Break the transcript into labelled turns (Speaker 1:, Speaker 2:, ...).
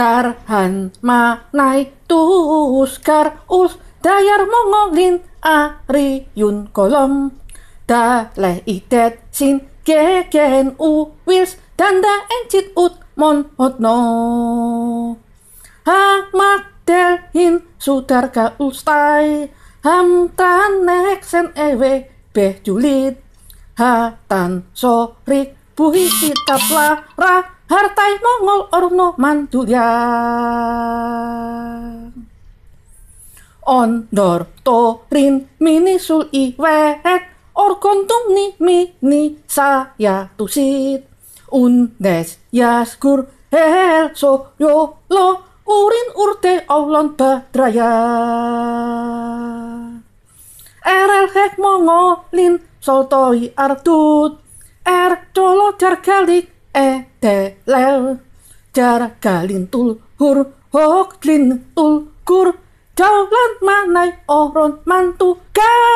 Speaker 1: Dar han ma nai tuskar us dayar mongolin yun kolom daleh idet sin keken u wils danda encit ut mon hotno hamat del hin sudar ka ustai ham tanek sen ewe beh julit hatan sorik buhi itap lara hartai Mongol orno mantuliang. Ondor torin minisul iwet, orkontung ni mini saya tusit. Undes yaskur hel so yo lo urin urte olon badraya. Erel hek mongolin soltoi Artut er colo jargalik e te lel jarak galin tul hur hok lin tul kur jalan manai oron mantu gal